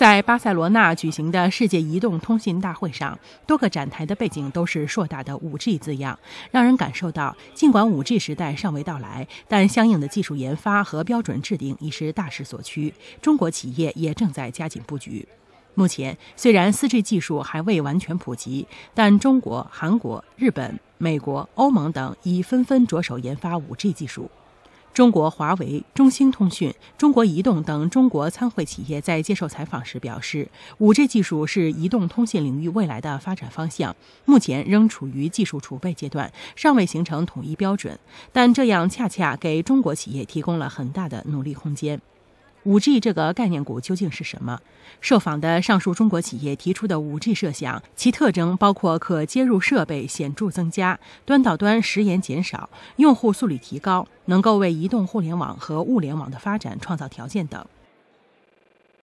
在巴塞罗那举行的世界移动通信大会上，多个展台的背景都是硕大的 “5G” 字样，让人感受到，尽管 5G 时代尚未到来，但相应的技术研发和标准制定已是大势所趋。中国企业也正在加紧布局。目前，虽然 4G 技术还未完全普及，但中国、韩国、日本、美国、欧盟等已纷纷着手研发 5G 技术。中国华为、中兴通讯、中国移动等中国参会企业在接受采访时表示，5G 技术是移动通信领域未来的发展方向，目前仍处于技术储备阶段，尚未形成统一标准。但这样恰恰给中国企业提供了很大的努力空间。5G 这个概念股究竟是什么？受访的上述中国企业提出的 5G 设想，其特征包括可接入设备显著增加、端到端时延减少、用户速率提高，能够为移动互联网和物联网的发展创造条件等。